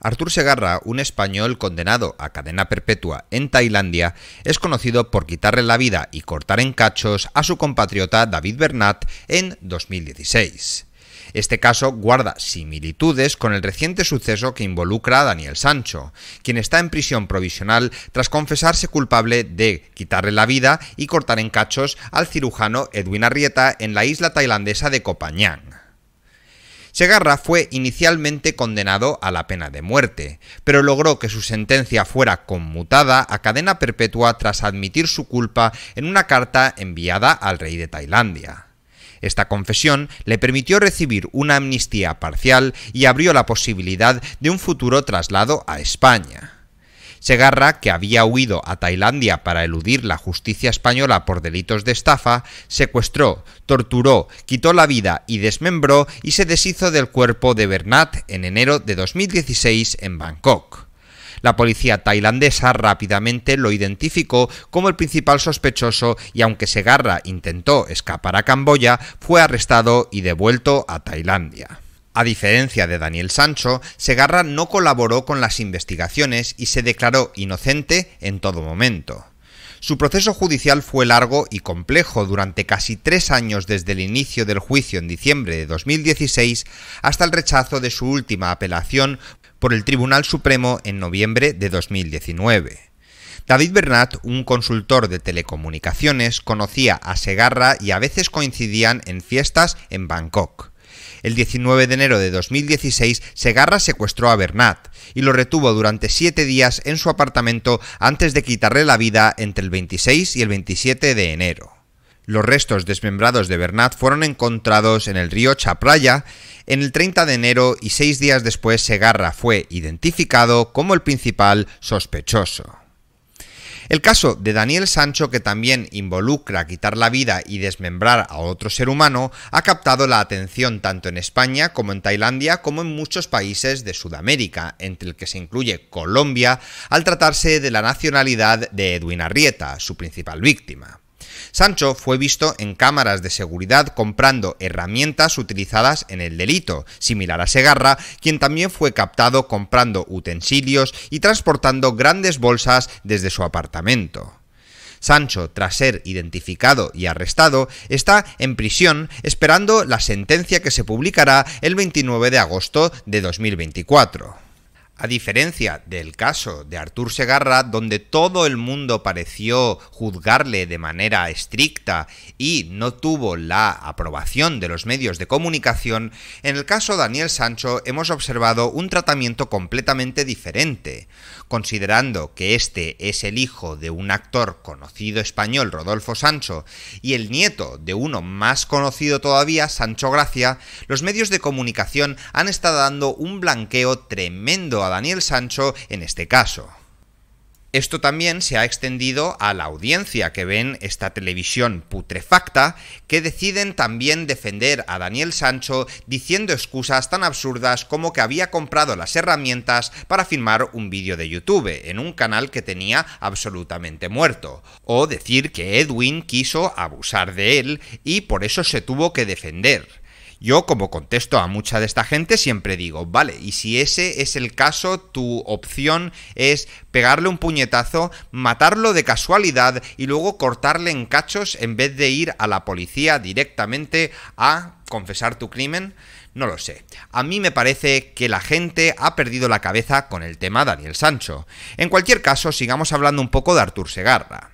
Artur Segarra, un español condenado a cadena perpetua en Tailandia, es conocido por quitarle la vida y cortar en cachos a su compatriota David Bernat en 2016. Este caso guarda similitudes con el reciente suceso que involucra a Daniel Sancho, quien está en prisión provisional tras confesarse culpable de quitarle la vida y cortar en cachos al cirujano Edwin Arrieta en la isla tailandesa de Copañán. Segarra fue inicialmente condenado a la pena de muerte, pero logró que su sentencia fuera conmutada a cadena perpetua tras admitir su culpa en una carta enviada al rey de Tailandia. Esta confesión le permitió recibir una amnistía parcial y abrió la posibilidad de un futuro traslado a España. Segarra, que había huido a Tailandia para eludir la justicia española por delitos de estafa, secuestró, torturó, quitó la vida y desmembró y se deshizo del cuerpo de Bernat en enero de 2016 en Bangkok. La policía tailandesa rápidamente lo identificó como el principal sospechoso y aunque Segarra intentó escapar a Camboya, fue arrestado y devuelto a Tailandia. A diferencia de Daniel Sancho, Segarra no colaboró con las investigaciones y se declaró inocente en todo momento. Su proceso judicial fue largo y complejo durante casi tres años desde el inicio del juicio en diciembre de 2016 hasta el rechazo de su última apelación por el Tribunal Supremo en noviembre de 2019. David Bernat, un consultor de telecomunicaciones, conocía a Segarra y a veces coincidían en fiestas en Bangkok. El 19 de enero de 2016, Segarra secuestró a Bernat y lo retuvo durante siete días en su apartamento antes de quitarle la vida entre el 26 y el 27 de enero. Los restos desmembrados de Bernat fueron encontrados en el río Chapraya en el 30 de enero y seis días después Segarra fue identificado como el principal sospechoso. El caso de Daniel Sancho, que también involucra quitar la vida y desmembrar a otro ser humano, ha captado la atención tanto en España como en Tailandia como en muchos países de Sudamérica, entre el que se incluye Colombia, al tratarse de la nacionalidad de Edwin Arrieta, su principal víctima. Sancho fue visto en cámaras de seguridad comprando herramientas utilizadas en el delito, similar a Segarra, quien también fue captado comprando utensilios y transportando grandes bolsas desde su apartamento. Sancho, tras ser identificado y arrestado, está en prisión esperando la sentencia que se publicará el 29 de agosto de 2024. A diferencia del caso de Artur Segarra, donde todo el mundo pareció juzgarle de manera estricta y no tuvo la aprobación de los medios de comunicación, en el caso de Daniel Sancho hemos observado un tratamiento completamente diferente. Considerando que este es el hijo de un actor conocido español, Rodolfo Sancho, y el nieto de uno más conocido todavía, Sancho Gracia, los medios de comunicación han estado dando un blanqueo tremendo a Daniel Sancho en este caso. Esto también se ha extendido a la audiencia que ven esta televisión putrefacta, que deciden también defender a Daniel Sancho diciendo excusas tan absurdas como que había comprado las herramientas para filmar un vídeo de YouTube en un canal que tenía absolutamente muerto, o decir que Edwin quiso abusar de él y por eso se tuvo que defender. Yo, como contesto a mucha de esta gente, siempre digo, vale, y si ese es el caso, tu opción es pegarle un puñetazo, matarlo de casualidad y luego cortarle en cachos en vez de ir a la policía directamente a confesar tu crimen. No lo sé. A mí me parece que la gente ha perdido la cabeza con el tema Daniel Sancho. En cualquier caso, sigamos hablando un poco de Artur Segarra.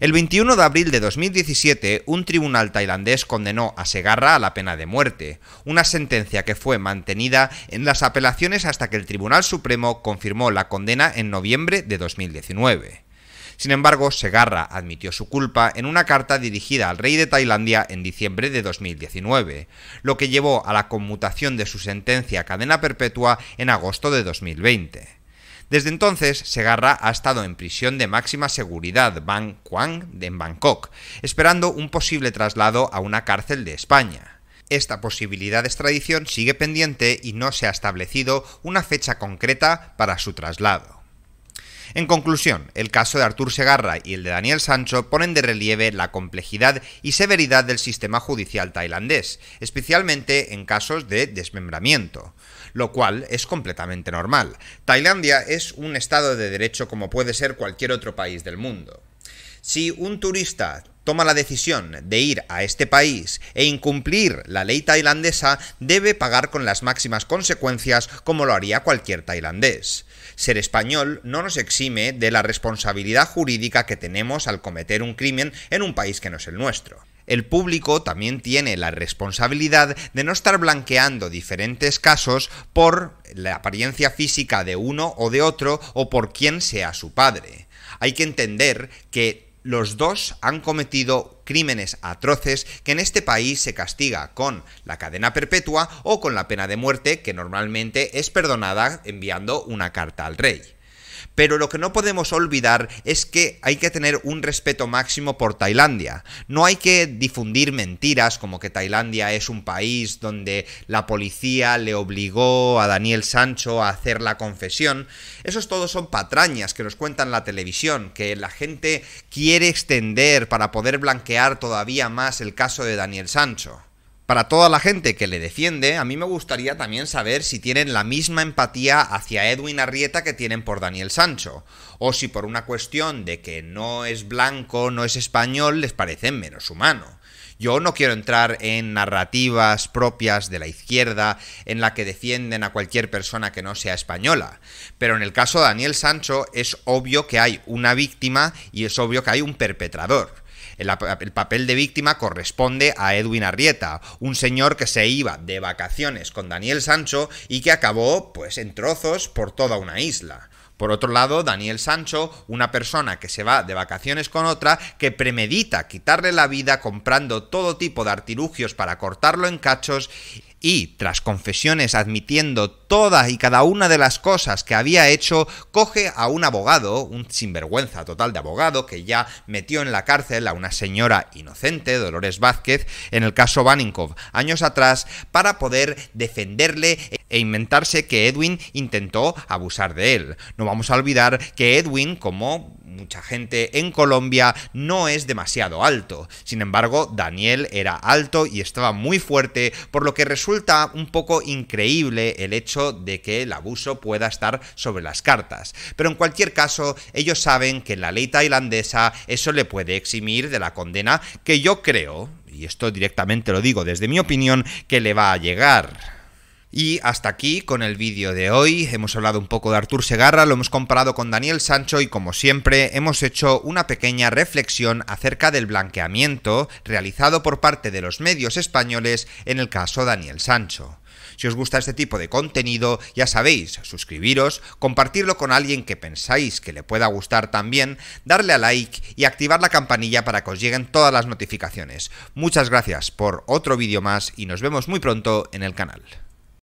El 21 de abril de 2017, un tribunal tailandés condenó a Segarra a la pena de muerte, una sentencia que fue mantenida en las apelaciones hasta que el Tribunal Supremo confirmó la condena en noviembre de 2019. Sin embargo, Segarra admitió su culpa en una carta dirigida al rey de Tailandia en diciembre de 2019, lo que llevó a la conmutación de su sentencia a cadena perpetua en agosto de 2020. Desde entonces, Segarra ha estado en prisión de máxima seguridad, Bang Quang, en Bangkok, esperando un posible traslado a una cárcel de España. Esta posibilidad de extradición sigue pendiente y no se ha establecido una fecha concreta para su traslado. En conclusión, el caso de Artur Segarra y el de Daniel Sancho ponen de relieve la complejidad y severidad del sistema judicial tailandés, especialmente en casos de desmembramiento, lo cual es completamente normal. Tailandia es un estado de derecho como puede ser cualquier otro país del mundo. Si un turista toma la decisión de ir a este país e incumplir la ley tailandesa debe pagar con las máximas consecuencias como lo haría cualquier tailandés. Ser español no nos exime de la responsabilidad jurídica que tenemos al cometer un crimen en un país que no es el nuestro. El público también tiene la responsabilidad de no estar blanqueando diferentes casos por la apariencia física de uno o de otro o por quién sea su padre. Hay que entender que los dos han cometido crímenes atroces que en este país se castiga con la cadena perpetua o con la pena de muerte que normalmente es perdonada enviando una carta al rey. Pero lo que no podemos olvidar es que hay que tener un respeto máximo por Tailandia. No hay que difundir mentiras como que Tailandia es un país donde la policía le obligó a Daniel Sancho a hacer la confesión. Esos todos son patrañas que nos cuentan la televisión, que la gente quiere extender para poder blanquear todavía más el caso de Daniel Sancho para toda la gente que le defiende, a mí me gustaría también saber si tienen la misma empatía hacia Edwin Arrieta que tienen por Daniel Sancho, o si por una cuestión de que no es blanco, no es español, les parece menos humano. Yo no quiero entrar en narrativas propias de la izquierda en la que defienden a cualquier persona que no sea española, pero en el caso de Daniel Sancho es obvio que hay una víctima y es obvio que hay un perpetrador. El, papel de víctima corresponde a Edwin Arrieta, un señor que se iba de vacaciones con Daniel Sancho y que acabó, pues, en trozos por toda una isla. Por otro lado, Daniel Sancho, una persona que se va de vacaciones con otra, que premedita quitarle la vida comprando todo tipo de artilugios para cortarlo en cachos y, tras confesiones admitiendo todas y cada una de las cosas que había hecho, coge a un abogado, un sinvergüenza total de abogado, que ya metió en la cárcel a una señora inocente, Dolores Vázquez, en el caso Vaninkov, años atrás, para poder defenderle e inventarse que Edwin intentó abusar de él. No vamos a olvidar que Edwin, como mucha gente en Colombia no es demasiado alto. Sin embargo, Daniel era alto y estaba muy fuerte, por lo que resulta un poco increíble el hecho de que el abuso pueda estar sobre las cartas. Pero en cualquier caso, ellos saben que en la ley tailandesa eso le puede eximir de la condena que yo creo, y esto directamente lo digo desde mi opinión, que le va a llegar. Y hasta aquí con el vídeo de hoy. Hemos hablado un poco de Artur Segarra, lo hemos comparado con Daniel Sancho y como siempre hemos hecho una pequeña reflexión acerca del blanqueamiento realizado por parte de los medios españoles en el caso Daniel Sancho. Si os gusta este tipo de contenido, ya sabéis, suscribiros, compartirlo con alguien que pensáis que le pueda gustar también, darle a like y activar la campanilla para que os lleguen todas las notificaciones. Muchas gracias por otro vídeo más y nos vemos muy pronto en el canal.